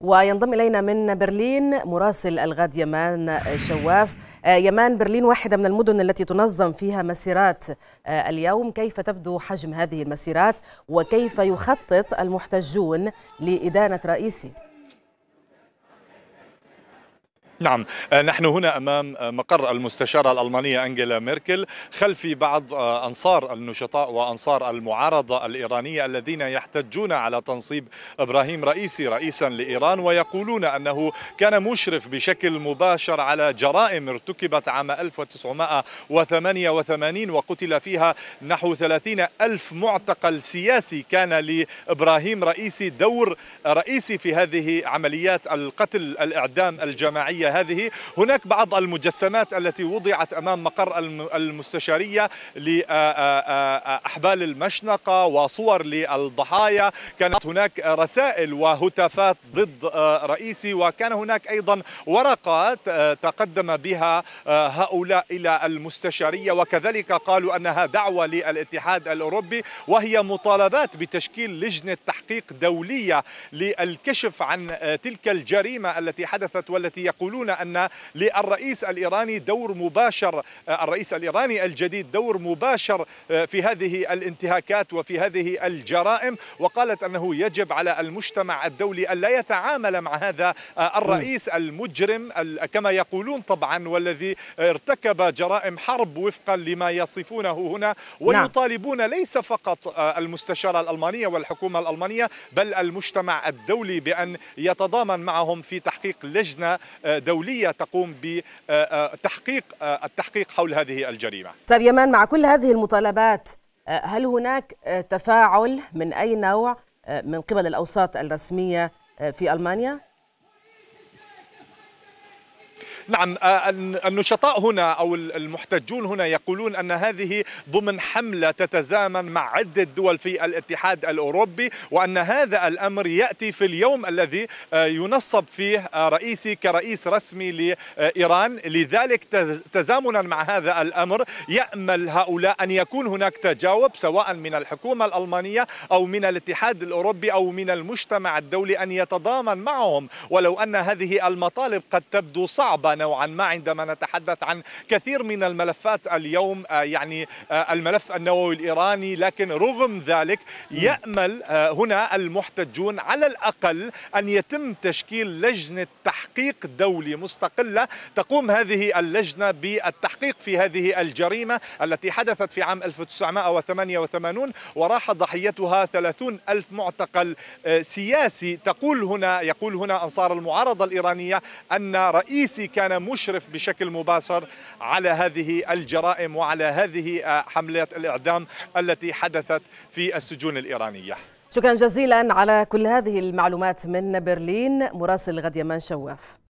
وينضم إلينا من برلين مراسل الغد يمان شواف آه، يمان برلين واحدة من المدن التي تنظم فيها مسيرات آه، اليوم كيف تبدو حجم هذه المسيرات وكيف يخطط المحتجون لإدانة رئيسي نعم آه، نحن هنا أمام آه، مقر المستشارة الألمانية أنجيلا ميركل خلفي بعض آه، أنصار النشطاء وأنصار المعارضة الإيرانية الذين يحتجون على تنصيب إبراهيم رئيسي رئيسا لإيران ويقولون أنه كان مشرف بشكل مباشر على جرائم ارتكبت عام 1988 وقتل فيها نحو 30 ألف معتقل سياسي كان لإبراهيم رئيسي دور رئيسي في هذه عمليات القتل الإعدام الجماعية العسكرية هذه هناك بعض المجسمات التي وضعت أمام مقر المستشارية لأحبال المشنقة وصور للضحايا كانت هناك رسائل وهتافات ضد رئيسي وكان هناك أيضا ورقات تقدم بها هؤلاء إلى المستشارية وكذلك قالوا أنها دعوة للاتحاد الأوروبي وهي مطالبات بتشكيل لجنة تحقيق دولية للكشف عن تلك الجريمة التي حدثت والتي يقولون يقولون أن للرئيس الإيراني دور مباشر آه، الرئيس الإيراني الجديد دور مباشر آه، في هذه الانتهاكات وفي هذه الجرائم وقالت أنه يجب على المجتمع الدولي أن لا يتعامل مع هذا آه، الرئيس المجرم كما يقولون طبعا والذي ارتكب جرائم حرب وفقا لما يصفونه هنا نعم. ويطالبون ليس فقط المستشارة الألمانية والحكومة الألمانية بل المجتمع الدولي بأن يتضامن معهم في تحقيق لجنة دوليه تقوم بتحقيق آه، آه، آه، التحقيق حول هذه الجريمه. طيب يمان مع كل هذه المطالبات هل هناك تفاعل من اي نوع من قبل الاوساط الرسميه في المانيا؟ نعم آه، النشطاء هنا أو المحتجون هنا يقولون أن هذه ضمن حملة تتزامن مع عدة دول في الاتحاد الأوروبي وأن هذا الأمر يأتي في اليوم الذي آه، ينصب فيه آه، رئيسي كرئيس رسمي لإيران لذلك تزامنا مع هذا الأمر يأمل هؤلاء أن يكون هناك تجاوب سواء من الحكومة الألمانية أو من الاتحاد الأوروبي أو من المجتمع الدولي أن يتضامن معهم ولو أن هذه المطالب قد تبدو صعبة نوعا ما عندما نتحدث عن كثير من الملفات اليوم آه، يعني آه، الملف النووي الإيراني لكن رغم ذلك يأمل آه، هنا المحتجون على الأقل أن يتم تشكيل لجنة تحقيق دولي مستقلة تقوم هذه اللجنة بالتحقيق في هذه الجريمة التي حدثت في عام 1988 وراح ضحيتها 30 ألف معتقل سياسي تقول هنا يقول هنا أنصار المعارضة الإيرانية أن رئيسي كان كان مشرف بشكل مباشر على هذه الجرائم وعلى هذه آه، حملات الإعدام التي حدثت في السجون الإيرانية شكرا جزيلا على كل هذه المعلومات من برلين مراسل غدية من شواف